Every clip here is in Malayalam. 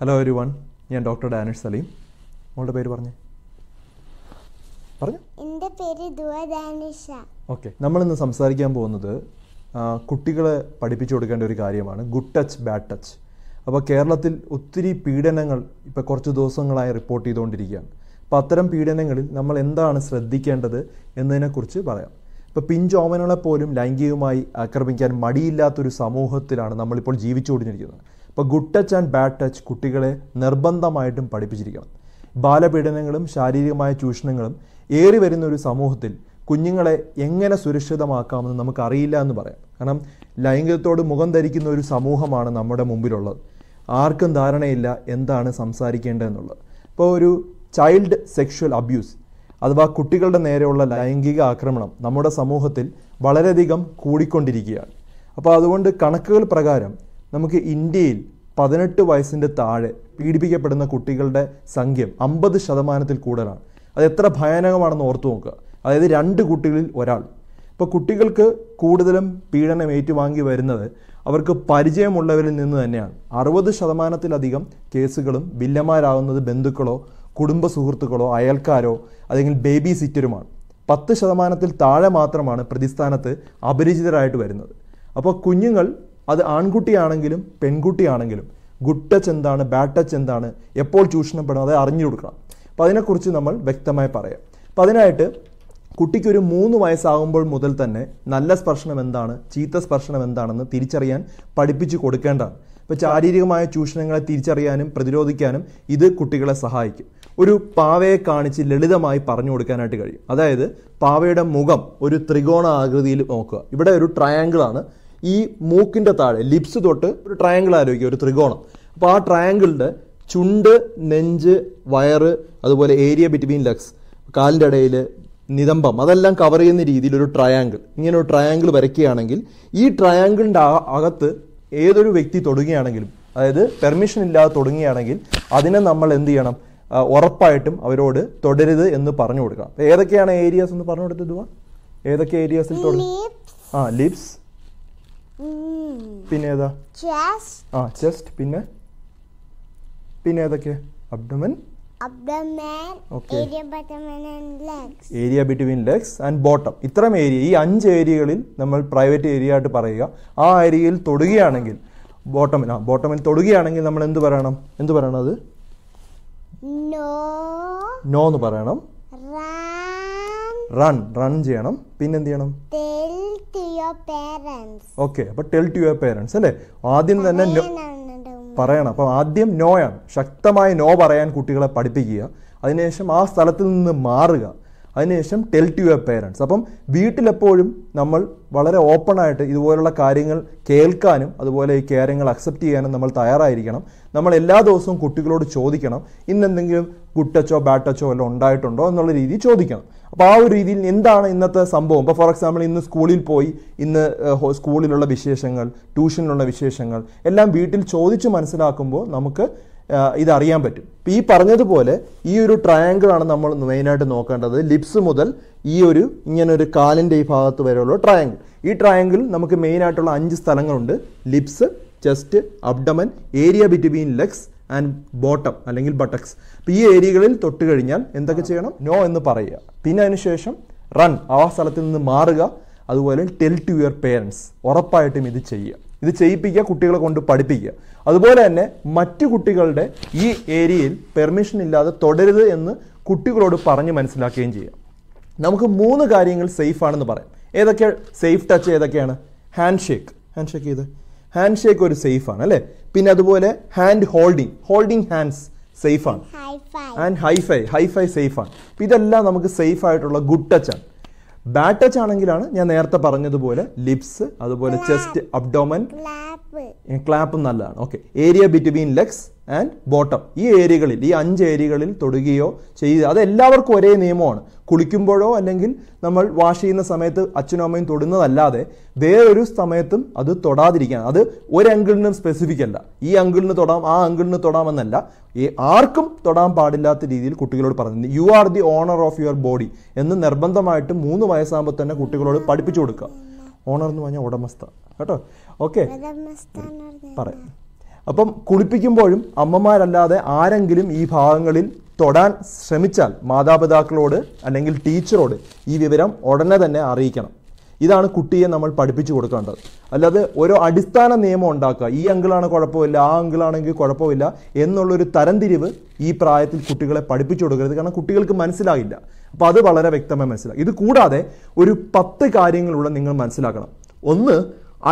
ഹലോ ഒരു വൺ ഞാൻ ഡോക്ടർ ഡാനിഷ് സലീം മോളുടെ പേര് പറഞ്ഞേ പറഞ്ഞു എൻ്റെ പേര് ഓക്കെ നമ്മളിന്ന് സംസാരിക്കാൻ പോകുന്നത് കുട്ടികളെ പഠിപ്പിച്ചു കൊടുക്കേണ്ട ഒരു കാര്യമാണ് ഗുഡ് ടച്ച് ബാഡ് ടച്ച് അപ്പോൾ കേരളത്തിൽ ഒത്തിരി പീഡനങ്ങൾ ഇപ്പോൾ കുറച്ച് ദിവസങ്ങളായി റിപ്പോർട്ട് ചെയ്തുകൊണ്ടിരിക്കുകയാണ് അപ്പോൾ അത്തരം പീഡനങ്ങളിൽ നമ്മൾ എന്താണ് ശ്രദ്ധിക്കേണ്ടത് എന്നതിനെക്കുറിച്ച് പറയാം ഇപ്പോൾ പിഞ്ചോമനകളെപ്പോലും ലൈംഗികമായി ആക്രമിക്കാൻ മടിയില്ലാത്തൊരു സമൂഹത്തിലാണ് നമ്മളിപ്പോൾ ജീവിച്ചുകൊണ്ടിരിക്കുന്നത് ഇപ്പോൾ good touch and bad touch കുട്ടികളെ നിർബന്ധമായിട്ടും പഠിപ്പിച്ചിരിക്കണം ബാലപീഡനങ്ങളും ശാരീരികമായ ചൂഷണങ്ങളും ഏറി വരുന്ന ഒരു സമൂഹത്തിൽ കുഞ്ഞുങ്ങളെ എങ്ങനെ സുരക്ഷിതമാക്കാമെന്ന് നമുക്കറിയില്ല എന്ന് പറയാം കാരണം ലൈംഗികത്തോട് മുഖം ധരിക്കുന്ന ഒരു സമൂഹമാണ് നമ്മുടെ മുമ്പിലുള്ളത് ആർക്കും ധാരണയില്ല എന്താണ് സംസാരിക്കേണ്ടതെന്നുള്ളത് ഇപ്പോൾ ഒരു ചൈൽഡ് സെക്ഷൽ അബ്യൂസ് അഥവാ കുട്ടികളുടെ നേരെയുള്ള ലൈംഗിക ആക്രമണം നമ്മുടെ സമൂഹത്തിൽ വളരെയധികം കൂടിക്കൊണ്ടിരിക്കുകയാണ് അപ്പോൾ അതുകൊണ്ട് കണക്കുകൾ പ്രകാരം നമുക്ക് ഇന്ത്യയിൽ പതിനെട്ട് വയസ്സിൻ്റെ താഴെ പീഡിപ്പിക്കപ്പെടുന്ന കുട്ടികളുടെ സംഖ്യം അമ്പത് ശതമാനത്തിൽ കൂടുതലാണ് അത് എത്ര ഭയാനകമാണെന്ന് ഓർത്തു നോക്കുക അതായത് രണ്ട് കുട്ടികളിൽ ഒരാൾ ഇപ്പോൾ കുട്ടികൾക്ക് കൂടുതലും പീഡനം ഏറ്റുവാങ്ങി വരുന്നത് അവർക്ക് പരിചയമുള്ളവരിൽ നിന്ന് തന്നെയാണ് അറുപത് ശതമാനത്തിലധികം കേസുകളും വില്ലന്മാരാകുന്നത് ബന്ധുക്കളോ കുടുംബ സുഹൃത്തുക്കളോ അയൽക്കാരോ അല്ലെങ്കിൽ ബേബി സിറ്ററുമാണ് പത്ത് ശതമാനത്തിൽ താഴെ മാത്രമാണ് പ്രതിസ്ഥാനത്ത് അപരിചിതരായിട്ട് വരുന്നത് അപ്പോൾ കുഞ്ഞുങ്ങൾ അത് ആൺകുട്ടിയാണെങ്കിലും പെൺകുട്ടിയാണെങ്കിലും ഗുഡ് ടച്ച് എന്താണ് ബാഡ് ടച്ച് എന്താണ് എപ്പോൾ ചൂഷണം പെടണം അത് അറിഞ്ഞു കൊടുക്കണം അപ്പം അതിനെക്കുറിച്ച് നമ്മൾ വ്യക്തമായി പറയാം അപ്പം അതിനായിട്ട് കുട്ടിക്ക് ഒരു മൂന്ന് വയസ്സാകുമ്പോൾ മുതൽ തന്നെ നല്ല സ്പർശനം എന്താണ് ചീത്ത സ്പർശനം എന്താണെന്ന് തിരിച്ചറിയാൻ പഠിപ്പിച്ചു കൊടുക്കേണ്ടതാണ് ഇപ്പോൾ ശാരീരികമായ ചൂഷണങ്ങളെ തിരിച്ചറിയാനും പ്രതിരോധിക്കാനും ഇത് കുട്ടികളെ സഹായിക്കും ഒരു പാവയെ കാണിച്ച് ലളിതമായി പറഞ്ഞു കൊടുക്കാനായിട്ട് കഴിയും അതായത് പാവയുടെ മുഖം ഒരു ത്രികോണ ആകൃതിയിൽ നോക്കുക ഇവിടെ ഒരു ട്രയാങ്കിളാണ് ഈ മൂക്കിൻ്റെ താഴെ ലിപ്സ് തൊട്ട് ഒരു ട്രയാങ്കിൾ ആലോചിക്കുക ഒരു ത്രികോണം അപ്പോൾ ആ ട്രയാങ്കിളിൻ്റെ ചുണ്ട് നെഞ്ച് വയറ് അതുപോലെ ഏരിയ ബിറ്റ്വീൻ ലെഗ്സ് കാലിൻ്റെ ഇടയിൽ നിതംബം അതെല്ലാം കവർ ചെയ്യുന്ന രീതിയിൽ ഒരു ട്രയാങ്കിൾ ഇങ്ങനെ ഒരു ട്രയാങ്കിൾ വരയ്ക്കുകയാണെങ്കിൽ ഈ ട്രയാങ്കിളിൻ്റെ അകത്ത് ഏതൊരു വ്യക്തി തൊടുകയാണെങ്കിലും അതായത് പെർമിഷൻ ഇല്ലാതെ തുടങ്ങുകയാണെങ്കിൽ അതിനെ നമ്മൾ എന്ത് ചെയ്യണം ഉറപ്പായിട്ടും അവരോട് തുടരുത് എന്ന് പറഞ്ഞു കൊടുക്കണം ഏതൊക്കെയാണ് ഏരിയാസ് എന്ന് പറഞ്ഞു കൊടുത്തത് ഏതൊക്കെ ഏരിയാസിൽ തുടങ്ങും ആ ലിപ്സ് പിന്നെ ഏതാ ആ ചെസ്റ്റ് പിന്നെ പിന്നെ ഏതൊക്കെ abdomen area between legs and bottom ഇത്തരം ഏരിയ ഈ അഞ്ച് ഏരിയകളിൽ നമ്മൾ പ്രൈവറ്റ് ഏരിയ ആയിട്ട് പറയുക ആ ഏരിയയിൽ തൊടുകയാണെങ്കിൽ ബോട്ടമിൽ ആ ബോട്ടമിൽ തൊടുകയാണെങ്കിൽ നമ്മൾ എന്ത് പറയണം എന്ത് പറയണം അത് നോ എന്ന് പറയണം റൺ റൺ ചെയ്യണം പിന്നെന്ത് ചെയ്യണം ഓക്കെ അപ്പൊ ടെൽ ടു യുവർ പേരൻസ് അല്ലെ ആദ്യം തന്നെ പറയണം അപ്പൊ ആദ്യം നോയാണ് ശക്തമായി നോ പറയാൻ കുട്ടികളെ പഠിപ്പിക്കുക അതിനുശേഷം ആ സ്ഥലത്ത് നിന്ന് മാറുക അതിനുശേഷം ടെൽ ടു യുവർ പേരൻസ് അപ്പം വീട്ടിലെപ്പോഴും നമ്മൾ വളരെ ഓപ്പണായിട്ട് ഇതുപോലുള്ള കാര്യങ്ങൾ കേൾക്കാനും അതുപോലെ ഈ കാര്യങ്ങൾ അക്സെപ്റ്റ് ചെയ്യാനും നമ്മൾ തയ്യാറായിരിക്കണം നമ്മൾ എല്ലാ ദിവസവും കുട്ടികളോട് ചോദിക്കണം ഇന്നെന്തെങ്കിലും ഗുഡ് ടച്ചോ ബാഡ് ടച്ചോ എല്ലാം ഉണ്ടായിട്ടുണ്ടോ എന്നുള്ള രീതി ചോദിക്കണം അപ്പോൾ ആ ഒരു രീതിയിൽ എന്താണ് ഇന്നത്തെ സംഭവം ഇപ്പോൾ ഫോർ എക്സാമ്പിൾ ഇന്ന് സ്കൂളിൽ പോയി ഇന്ന് സ്കൂളിലുള്ള വിശേഷങ്ങൾ ട്യൂഷനിലുള്ള വിശേഷങ്ങൾ എല്ലാം വീട്ടിൽ ചോദിച്ച് മനസ്സിലാക്കുമ്പോൾ നമുക്ക് ഇതറിയാൻ പറ്റും ഇപ്പം ഈ പറഞ്ഞതുപോലെ ഈ ഒരു ട്രയാങ്കിളാണ് നമ്മൾ മെയിനായിട്ട് നോക്കേണ്ടത് ലിപ്സ് മുതൽ ഈ ഒരു ഇങ്ങനെ ഒരു കാലിൻ്റെ ഈ ഭാഗത്ത് വരെയുള്ള ട്രയാങ്കിൾ ഈ ട്രയാങ്കിൾ നമുക്ക് മെയിനായിട്ടുള്ള അഞ്ച് സ്ഥലങ്ങളുണ്ട് lips chest abdomen area between legs and bottom അല്ലെങ്കിൽ ബട്ടക്സ് അപ്പം ഈ ഏരിയകളിൽ തൊട്ട് കഴിഞ്ഞാൽ എന്തൊക്കെ ചെയ്യണം നോ എന്ന് പറയുക പിന്നെ അതിനുശേഷം റൺ ആ സ്ഥലത്തിൽ നിന്ന് മാറുക അതുപോലെ ടെൽ ടു യുവർ പേരൻസ് ഉറപ്പായിട്ടും ഇത് ചെയ്യുക ഇത് ചെയ്യിപ്പിക്കുക കുട്ടികളെ കൊണ്ട് പഠിപ്പിക്കുക അതുപോലെ തന്നെ മറ്റു കുട്ടികളുടെ ഈ ഏരിയയിൽ പെർമിഷൻ ഇല്ലാതെ തുടരുത് എന്ന് കുട്ടികളോട് പറഞ്ഞ് മനസ്സിലാക്കുകയും ചെയ്യാം നമുക്ക് മൂന്ന് കാര്യങ്ങൾ സേഫ് ആണെന്ന് പറയാം ഏതൊക്കെ സേഫ് ടച്ച് ഏതൊക്കെയാണ് ഹാൻഡ് ഷേക്ക് ഹാൻഡ് ഷേക്ക് ചെയ്ത് ഹാൻഡ് ഷേക്ക് ഒരു സേഫ് ആണ് അല്ലേ പിന്നെ അതുപോലെ hand holding holding hands safe ആണ് ആൻഡ് ഹൈഫൈ ഹൈഫൈ സേഫ് ആണ് ഇതെല്ലാം നമുക്ക് സേഫ് ആയിട്ടുള്ള ഗുഡ് ടച്ച് ആണ് ബാറ്റ് ടച്ച് ആണെങ്കിലാണ് ഞാൻ നേരത്തെ പറഞ്ഞതുപോലെ ലിപ്സ് അതുപോലെ ചെസ്റ്റ് അബ്ഡോമൻ ക്ലാപ്പ് നല്ലതാണ് okay area between legs and bottom ഈ ഏരിയകളിൽ ഈ അഞ്ച് ഏരിയകളിൽ തൊടുകയോ ചെയ്യുക അത് എല്ലാവർക്കും ഒരേ നിയമമാണ് കുളിക്കുമ്പോഴോ അല്ലെങ്കിൽ നമ്മൾ വാഷ് ചെയ്യുന്ന സമയത്ത് അച്ഛനും അമ്മയും തൊടുന്നതല്ലാതെ വേറൊരു സമയത്തും അത് തൊടാതിരിക്കാൻ അത് ഒരു അങ്കിളിനും സ്പെസിഫിക് അല്ല ഈ അങ്കിളിന് തൊടാം ആ അങ്കിളിന് തൊടാമെന്നല്ല ആർക്കും തൊടാൻ പാടില്ലാത്ത രീതിയിൽ കുട്ടികളോട് പറഞ്ഞു you are the owner of your body എന്ന് നിർബന്ധമായിട്ട് മൂന്ന് വയസ്സാകുമ്പോൾ തന്നെ കുട്ടികളോട് പഠിപ്പിച്ചു കൊടുക്കുക ഓണർ എന്ന് പറഞ്ഞാൽ ഉടമസ്ഥ കേട്ടോ ഓക്കെ പറയാം അപ്പം കുളിപ്പിക്കുമ്പോഴും അമ്മമാരല്ലാതെ ആരെങ്കിലും ഈ ഭാഗങ്ങളിൽ തൊടാൻ ശ്രമിച്ചാൽ മാതാപിതാക്കളോട് അല്ലെങ്കിൽ ടീച്ചറോട് ഈ വിവരം ഉടനെ തന്നെ അറിയിക്കണം ഇതാണ് കുട്ടിയെ നമ്മൾ പഠിപ്പിച്ചു കൊടുക്കേണ്ടത് അല്ലാതെ ഓരോ അടിസ്ഥാന നിയമം ഉണ്ടാക്കുക ഈ അങ്കിളാണ് കുഴപ്പമില്ല ആ അങ്കിളാണെങ്കിൽ കുഴപ്പമില്ല എന്നുള്ളൊരു തരംതിരിവ് ഈ പ്രായത്തിൽ കുട്ടികളെ പഠിപ്പിച്ചു കൊടുക്കരുത് കാരണം കുട്ടികൾക്ക് മനസ്സിലാകില്ല അപ്പോൾ അത് വളരെ വ്യക്തമായി മനസ്സിലാകും ഇത് കൂടാതെ ഒരു പത്ത് കാര്യങ്ങളുള്ള നിങ്ങൾ മനസ്സിലാക്കണം ഒന്ന്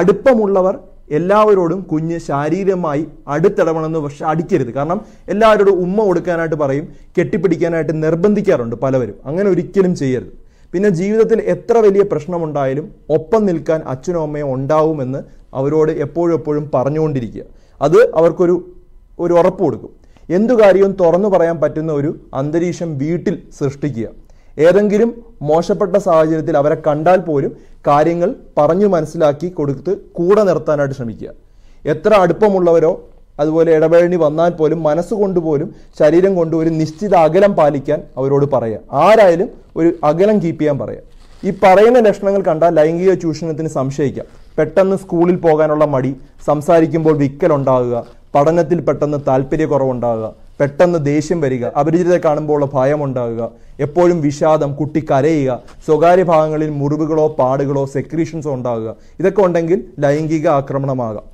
അടുപ്പമുള്ളവർ എല്ലാവരോടും കുഞ്ഞ് ശാരീരികമായി അടുത്തിടപെണമെന്ന് പക്ഷെ അടിക്കരുത് കാരണം എല്ലാവരോടും ഉമ്മ കൊടുക്കാനായിട്ട് പറയും കെട്ടിപ്പിടിക്കാനായിട്ട് നിർബന്ധിക്കാറുണ്ട് പലവരും അങ്ങനെ ഒരിക്കലും ചെയ്യരുത് പിന്നെ ജീവിതത്തിൽ എത്ര വലിയ പ്രശ്നമുണ്ടായാലും ഒപ്പം നിൽക്കാൻ അച്ഛനും അമ്മയും ഉണ്ടാവുമെന്ന് അവരോട് എപ്പോഴും എപ്പോഴും പറഞ്ഞുകൊണ്ടിരിക്കുക അത് അവർക്കൊരു ഒരു ഉറപ്പ് കൊടുക്കും എന്തു കാര്യവും തുറന്നു പറയാൻ പറ്റുന്ന ഒരു അന്തരീക്ഷം വീട്ടിൽ സൃഷ്ടിക്കുക ഏതെങ്കിലും മോശപ്പെട്ട സാഹചര്യത്തിൽ അവരെ കണ്ടാൽ പോലും കാര്യങ്ങൾ പറഞ്ഞു മനസ്സിലാക്കി കൊടുത്ത് കൂടെ നിർത്താനായിട്ട് ശ്രമിക്കുക എത്ര അടുപ്പമുള്ളവരോ അതുപോലെ ഇടപഴകി വന്നാൽ പോലും മനസ്സുകൊണ്ടുപോലും പോലും ശരീരം കൊണ്ട് ഒരു നിശ്ചിത അകലം പാലിക്കാൻ അവരോട് പറയുക ആരായാലും ഒരു അകലം കീപ്പ് ചെയ്യാൻ പറയുക ഈ പറയുന്ന ലക്ഷണങ്ങൾ കണ്ടാൽ ലൈംഗിക ചൂഷണത്തിന് സംശയിക്കാം പെട്ടെന്ന് സ്കൂളിൽ പോകാനുള്ള മടി സംസാരിക്കുമ്പോൾ വിക്കലുണ്ടാകുക പഠനത്തിൽ പെട്ടെന്ന് താല്പര്യക്കുറവുണ്ടാകുക പെട്ടെന്ന് ദേഷ്യം വരിക അപരിചിതരെ കാണുമ്പോൾ ഭയം ഉണ്ടാകുക എപ്പോഴും വിഷാദം കുട്ടി കരയുക സ്വകാര്യ ഭാഗങ്ങളിൽ മുറിവുകളോ പാടുകളോ സെക്രീഷൻസോ ഉണ്ടാകുക ഇതൊക്കെ ഉണ്ടെങ്കിൽ ലൈംഗിക ആക്രമണമാകാം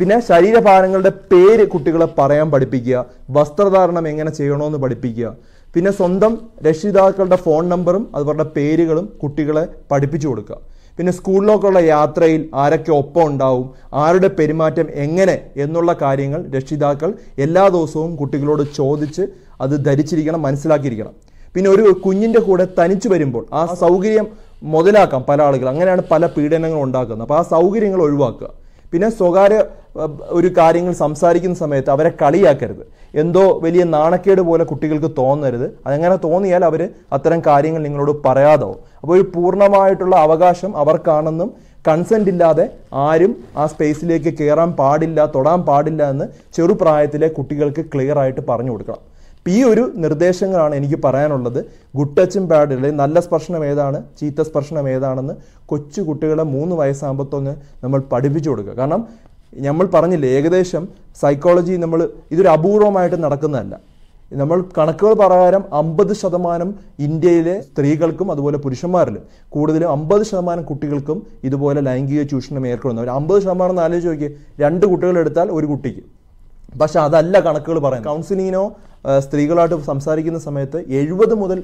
പിന്നെ ശരീരഭാരങ്ങളുടെ പേര് കുട്ടികളെ പറയാൻ പഠിപ്പിക്കുക വസ്ത്രധാരണം എങ്ങനെ ചെയ്യണമെന്ന് പഠിപ്പിക്കുക പിന്നെ സ്വന്തം രക്ഷിതാക്കളുടെ ഫോൺ നമ്പറും അതുപോലെ പേരുകളും കുട്ടികളെ പഠിപ്പിച്ചു കൊടുക്കുക പിന്നെ സ്കൂളിലേക്കുള്ള യാത്രയിൽ ആരൊക്കെ ഒപ്പം ഉണ്ടാവും ആരുടെ പെരുമാറ്റം എങ്ങനെ എന്നുള്ള കാര്യങ്ങൾ രക്ഷിതാക്കൾ എല്ലാ ദിവസവും കുട്ടികളോട് ചോദിച്ച് അത് ധരിച്ചിരിക്കണം മനസ്സിലാക്കിയിരിക്കണം പിന്നെ ഒരു കുഞ്ഞിൻ്റെ കൂടെ തനിച്ചു വരുമ്പോൾ ആ സൗകര്യം മുതലാക്കാം പല ആളുകൾ അങ്ങനെയാണ് പല പീഡനങ്ങൾ ഉണ്ടാക്കുന്നത് അപ്പോൾ ആ സൗകര്യങ്ങൾ ഒഴിവാക്കുക പിന്നെ സ്വകാര്യ ഒരു കാര്യങ്ങൾ സംസാരിക്കുന്ന സമയത്ത് അവരെ കളിയാക്കരുത് എന്തോ വലിയ നാണക്കേട് പോലെ കുട്ടികൾക്ക് തോന്നരുത് അതങ്ങനെ തോന്നിയാൽ അവർ അത്തരം കാര്യങ്ങൾ നിങ്ങളോട് പറയാതാവും അപ്പോൾ ഒരു പൂർണ്ണമായിട്ടുള്ള അവകാശം അവർക്കാണെന്നും കൺസെൻ്റ് ഇല്ലാതെ ആരും ആ സ്പേസിലേക്ക് കയറാൻ പാടില്ല തൊടാൻ പാടില്ല എന്ന് ചെറുപ്രായത്തിലെ കുട്ടികൾക്ക് ക്ലിയർ ആയിട്ട് പറഞ്ഞു കൊടുക്കണം അപ്പം ഈ ഒരു നിർദ്ദേശങ്ങളാണ് എനിക്ക് പറയാനുള്ളത് ഗുഡ് ടച്ചും ബാഡ് അല്ലെങ്കിൽ നല്ല സ്പർശനം ഏതാണ് ചീത്ത സ്പർശനം ഏതാണെന്ന് കൊച്ചു കുട്ടികളെ മൂന്ന് വയസ്സാകുമ്പോഴത്തൊന്ന് നമ്മൾ പഠിപ്പിച്ചു കൊടുക്കുക കാരണം നമ്മൾ പറഞ്ഞില്ലേ ഏകദേശം സൈക്കോളജി നമ്മൾ ഇതൊരു അപൂർവമായിട്ട് നടക്കുന്നതല്ല നമ്മൾ കണക്കുകൾ പ്രകാരം അമ്പത് ശതമാനം ഇന്ത്യയിലെ സ്ത്രീകൾക്കും അതുപോലെ പുരുഷന്മാരിലും കൂടുതലും അമ്പത് ശതമാനം കുട്ടികൾക്കും ഇതുപോലെ ലൈംഗിക ചൂഷണം ഏർപ്പെടുന്നു ഒരു അമ്പത് ശതമാനം എന്ന് ആലോചിച്ച് നോക്കിയാൽ രണ്ട് കുട്ടികൾ എടുത്താൽ ഒരു കുട്ടിക്ക് പക്ഷെ അതല്ല കണക്കുകൾ പറയുന്നത് കൗൺസിലിങ്ങിനോ സ്ത്രീകളായിട്ട് സംസാരിക്കുന്ന സമയത്ത് എഴുപത് മുതൽ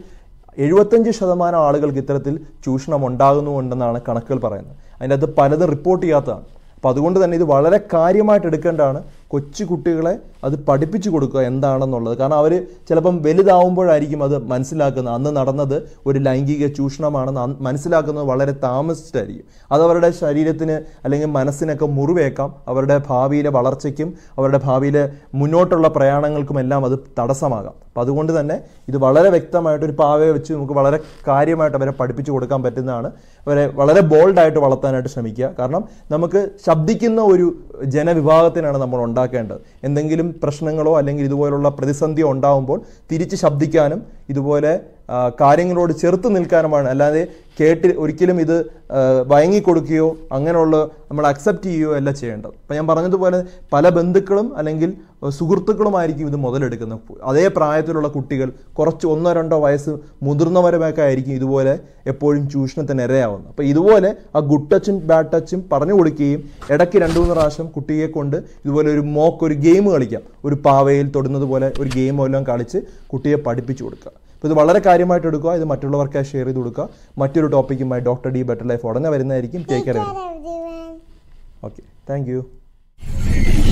എഴുപത്തഞ്ച് ശതമാനം ആളുകൾക്ക് ഇത്തരത്തിൽ ചൂഷണം ഉണ്ടാകുന്നുണ്ടെന്നാണ് കണക്കുകൾ പറയുന്നത് അതിൻ്റെ അത് പലതും റിപ്പോർട്ട് ചെയ്യാത്തതാണ് അപ്പോൾ അതുകൊണ്ട് തന്നെ ഇത് വളരെ കാര്യമായിട്ട് എടുക്കേണ്ടതാണ് കൊച്ചു കുട്ടികളെ അത് പഠിപ്പിച്ചു കൊടുക്കുക എന്താണെന്നുള്ളത് കാരണം അവർ ചിലപ്പം വലുതാവുമ്പോഴായിരിക്കും അത് മനസ്സിലാക്കുന്നത് അന്ന് നടന്നത് ഒരു ലൈംഗിക ചൂഷണമാണെന്ന് മനസ്സിലാക്കുന്നത് വളരെ താമസിച്ചിട്ടായിരിക്കും അത് അവരുടെ ശരീരത്തിന് അല്ലെങ്കിൽ മനസ്സിനൊക്കെ മുറിവേക്കാം അവരുടെ ഭാവിയിലെ വളർച്ചയ്ക്കും അവരുടെ ഭാവിയിലെ മുന്നോട്ടുള്ള പ്രയാണങ്ങൾക്കും എല്ലാം അത് തടസ്സമാകാം അപ്പം അതുകൊണ്ട് തന്നെ ഇത് വളരെ വ്യക്തമായിട്ട് ഒരു പാവയെ വെച്ച് നമുക്ക് വളരെ കാര്യമായിട്ട് അവരെ പഠിപ്പിച്ചു കൊടുക്കാൻ പറ്റുന്നതാണ് അവരെ വളരെ ബോൾഡായിട്ട് വളർത്താനായിട്ട് ശ്രമിക്കുക കാരണം നമുക്ക് ശബ്ദിക്കുന്ന ഒരു ജനവിഭാഗത്തിനാണ് നമ്മൾ ഉണ്ടാക്കേണ്ടത് എന്തെങ്കിലും പ്രശ്നങ്ങളോ അല്ലെങ്കിൽ ഇതുപോലുള്ള പ്രതിസന്ധിയോ ഉണ്ടാകുമ്പോൾ തിരിച്ച് ശബ്ദിക്കാനും ഇതുപോലെ കാര്യങ്ങളോട് ചെറുത്ത് നിൽക്കാനുമാണ് അല്ലാതെ കേട്ട് ഒരിക്കലും ഇത് വയങ്ങിക്കൊടുക്കുകയോ അങ്ങനെയുള്ള നമ്മൾ അക്സെപ്റ്റ് ചെയ്യുകയോ അല്ല ചെയ്യേണ്ടത് അപ്പം ഞാൻ പറഞ്ഞതുപോലെ പല ബന്ധുക്കളും അല്ലെങ്കിൽ സുഹൃത്തുക്കളുമായിരിക്കും ഇത് മുതലെടുക്കുന്നത് അതേ പ്രായത്തിലുള്ള കുട്ടികൾ കുറച്ച് ഒന്നോ രണ്ടോ വയസ്സ് മുതിർന്നവരുമൊക്കെ ആയിരിക്കും ഇതുപോലെ എപ്പോഴും ചൂഷണത്തിന് ഇരയാവുന്നത് അപ്പോൾ ഇതുപോലെ ആ ഗുഡ് ടച്ചും ബാഡ് ടച്ചും പറഞ്ഞു കൊടുക്കുകയും ഇടയ്ക്ക് രണ്ടു മൂന്ന് പ്രാവശ്യം കുട്ടിയെ കൊണ്ട് ഇതുപോലെ ഒരു മോക്ക് ഒരു ഗെയിം കളിക്കാം ഒരു പാവയിൽ തൊടുന്നത് പോലെ ഒരു ഗെയിം എല്ലാം കളിച്ച് കുട്ടിയെ പഠിപ്പിച്ചു കൊടുക്കുക അപ്പോൾ ഇത് വളരെ കാര്യമായിട്ട് എടുക്കുക ഇത് മറ്റുള്ളവർക്ക് ഷെയർ ചെയ്ത് കൊടുക്കുക മറ്റൊരു ടോപ്പിക്കുമായി ഡോക്ടർ ഡി ബെറ്റർ ലൈഫ് ഉടനെ വരുന്നതായിരിക്കും take care okay thank U